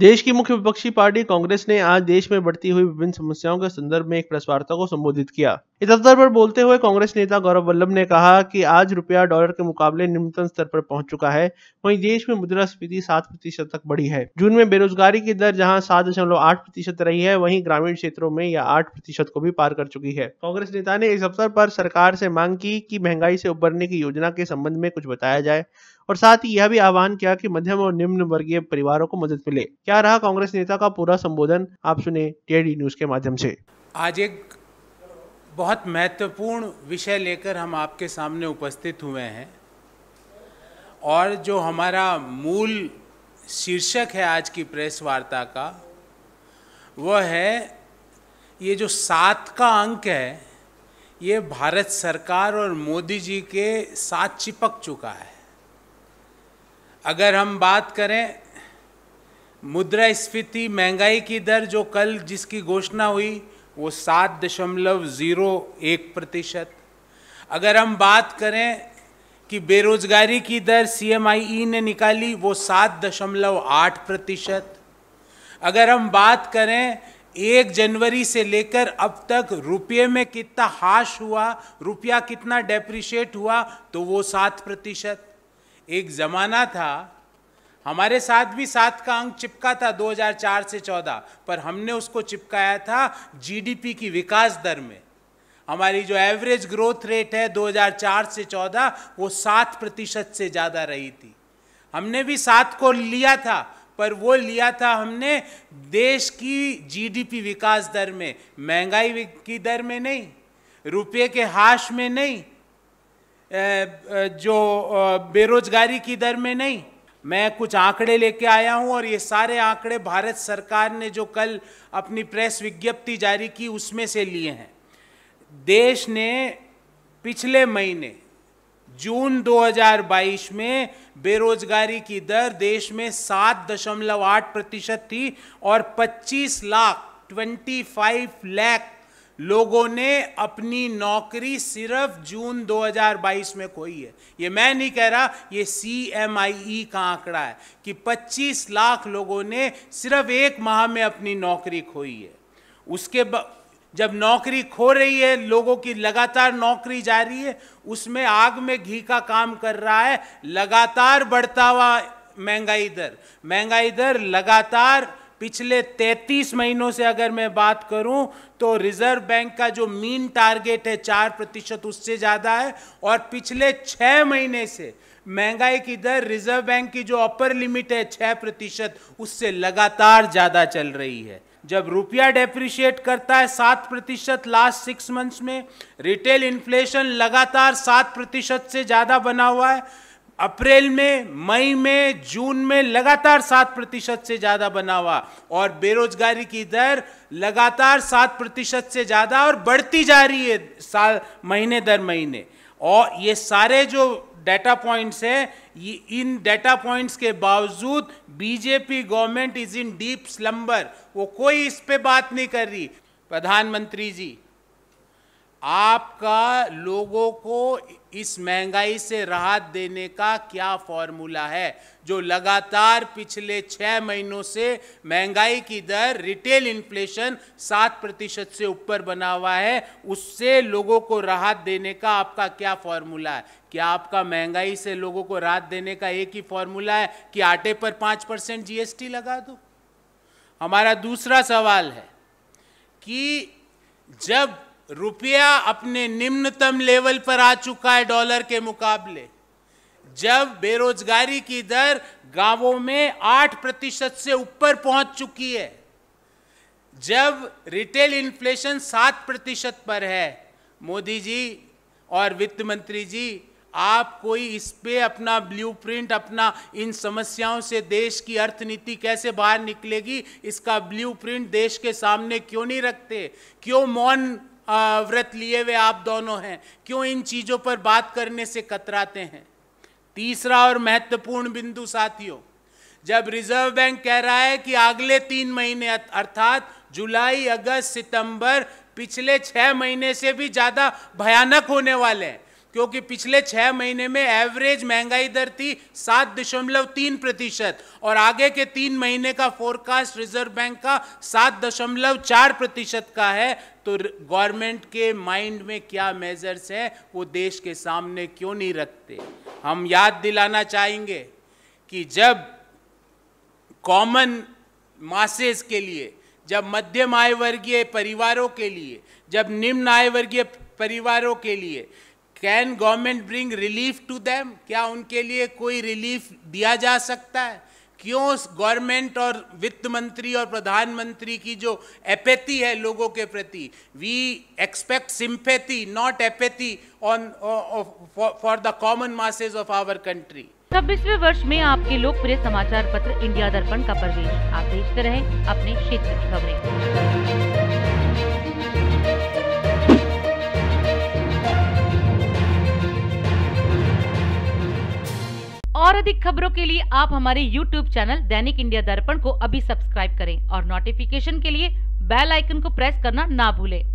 देश की मुख्य विपक्षी पार्टी कांग्रेस ने आज देश में बढ़ती हुई विभिन्न समस्याओं के संदर्भ में एक प्रेस वार्ता को संबोधित किया इस अवसर पर बोलते हुए कांग्रेस नेता गौरव वल्लभ ने कहा कि आज रुपया डॉलर के मुकाबले निम्नतम स्तर पर पहुंच चुका है वहीं देश में मुद्रा स्पीति सात प्रतिशत तक बढ़ी है जून में बेरोजगारी की दर जहाँ सात दशमलव आठ प्रतिशत रही है वही ग्रामीण क्षेत्रों में यह आठ प्रतिशत को भी पार कर चुकी है कांग्रेस नेता ने इस अवसर पर सरकार से मांग की कि महंगाई से उबरने की योजना के संबंध में कुछ बताया जाए और साथ ही यह भी आह्वान किया कि मध्यम और निम्न वर्गीय परिवारों को मदद मिले क्या रहा कांग्रेस नेता का पूरा संबोधन आप सुने टीआईडी न्यूज के माध्यम से आज एक बहुत महत्वपूर्ण विषय लेकर हम आपके सामने उपस्थित हुए हैं और जो हमारा मूल शीर्षक है आज की प्रेस वार्ता का वह है ये जो सात का अंक है ये भारत सरकार और मोदी जी के साथ चिपक चुका है अगर हम बात करें मुद्रा स्फीति महंगाई की दर जो कल जिसकी घोषणा हुई वो सात दशमलव ज़ीरो एक प्रतिशत अगर हम बात करें कि बेरोजगारी की दर सी e ने निकाली वो सात दशमलव आठ प्रतिशत अगर हम बात करें एक जनवरी से लेकर अब तक रुपये में कितना हाश हुआ रुपया कितना डेप्रिशिएट हुआ तो वो सात प्रतिशत एक ज़माना था हमारे साथ भी सात का अंक चिपका था 2004 से 14 पर हमने उसको चिपकाया था जीडीपी की विकास दर में हमारी जो एवरेज ग्रोथ रेट है 2004 से 14 वो सात प्रतिशत से ज़्यादा रही थी हमने भी सात को लिया था पर वो लिया था हमने देश की जीडीपी विकास दर में महंगाई की दर में नहीं रुपये के हाश में नहीं जो बेरोजगारी की दर में नहीं मैं कुछ आंकड़े लेके आया हूं और ये सारे आंकड़े भारत सरकार ने जो कल अपनी प्रेस विज्ञप्ति जारी की उसमें से लिए हैं देश ने पिछले महीने जून 2022 में बेरोजगारी की दर देश में सात दशमलव आठ प्रतिशत थी और 25 लाख 25 लाख लोगों ने अपनी नौकरी सिर्फ जून 2022 में खोई है ये मैं नहीं कह रहा ये सी एम आई ई का आंकड़ा है कि 25 लाख लोगों ने सिर्फ एक माह में अपनी नौकरी खोई है उसके जब नौकरी खो रही है लोगों की लगातार नौकरी जा रही है उसमें आग में घी का काम कर रहा है लगातार बढ़ता हुआ महंगाई दर महंगाई दर लगातार पिछले 33 महीनों से अगर मैं बात करूं तो रिजर्व बैंक का जो मीन टारगेट है चार प्रतिशत उससे ज़्यादा है और पिछले छः महीने से महंगाई की दर रिजर्व बैंक की जो अपर लिमिट है छः प्रतिशत उससे लगातार ज़्यादा चल रही है जब रुपया डेप्रिशिएट करता है सात प्रतिशत लास्ट सिक्स मंथ्स में रिटेल इन्फ्लेशन लगातार सात प्रतिशत से ज़्यादा बना हुआ है अप्रैल में मई में जून में लगातार सात प्रतिशत से ज्यादा बना हुआ और बेरोजगारी की दर लगातार सात प्रतिशत से ज्यादा और बढ़ती जा रही है साल महीने दर महीने और ये सारे जो डाटा पॉइंट्स है ये इन डाटा पॉइंट्स के बावजूद BJP government is in deep slumber वो कोई इस पे बात नहीं कर रही प्रधानमंत्री जी आपका लोगों को इस महंगाई से राहत देने का क्या फॉर्मूला है जो लगातार पिछले छः महीनों से महंगाई की दर रिटेल इन्फ्लेशन सात प्रतिशत से ऊपर बना हुआ है उससे लोगों को राहत देने का आपका क्या फॉर्मूला है क्या आपका महंगाई से लोगों को राहत देने का एक ही फॉर्मूला है कि आटे पर पाँच परसेंट जी लगा दो हमारा दूसरा सवाल है कि जब रुपया अपने निम्नतम लेवल पर आ चुका है डॉलर के मुकाबले जब बेरोजगारी की दर गांवों में आठ प्रतिशत से ऊपर पहुंच चुकी है जब रिटेल इन्फ्लेशन सात प्रतिशत पर है मोदी जी और वित्त मंत्री जी आप कोई इस पे अपना ब्लूप्रिंट अपना इन समस्याओं से देश की अर्थनीति कैसे बाहर निकलेगी इसका ब्लूप्रिंट देश के सामने क्यों नहीं रखते क्यों मौन व्रत लिए हुए आप दोनों हैं क्यों इन चीज़ों पर बात करने से कतराते हैं तीसरा और महत्वपूर्ण बिंदु साथियों जब रिजर्व बैंक कह रहा है कि अगले तीन महीने अर्थात जुलाई अगस्त सितंबर पिछले छह महीने से भी ज़्यादा भयानक होने वाले हैं क्योंकि पिछले छह महीने में एवरेज महंगाई दर थी सात दशमलव तीन प्रतिशत और आगे के तीन महीने का फोरकास्ट रिजर्व बैंक का सात दशमलव चार प्रतिशत का है तो गवर्नमेंट के माइंड में क्या मेजर्स हैं वो देश के सामने क्यों नहीं रखते हम याद दिलाना चाहेंगे कि जब कॉमन मासेस के लिए जब मध्यम आय वर्गीय परिवारों के लिए जब निम्न आय वर्गीय परिवारों के लिए can government bring relief to them क्या उनके लिए कोई रिलीफ दिया जा सकता है क्यों गवर्नमेंट और वित्त मंत्री और प्रधानमंत्री की जो एपैथी है लोगों के प्रति we expect sympathy not apathy on for the common masses of our country छब्बीसवे वर्ष में आपके लोकप्रिय समाचार पत्र इंडिया दर्पण का प्रवेश आप देखते रहे अपने क्षेत्र की खबरें सर्वाधिक खबरों के लिए आप हमारे YouTube चैनल दैनिक इंडिया दर्पण को अभी सब्सक्राइब करें और नोटिफिकेशन के लिए बेल आइकन को प्रेस करना ना भूलें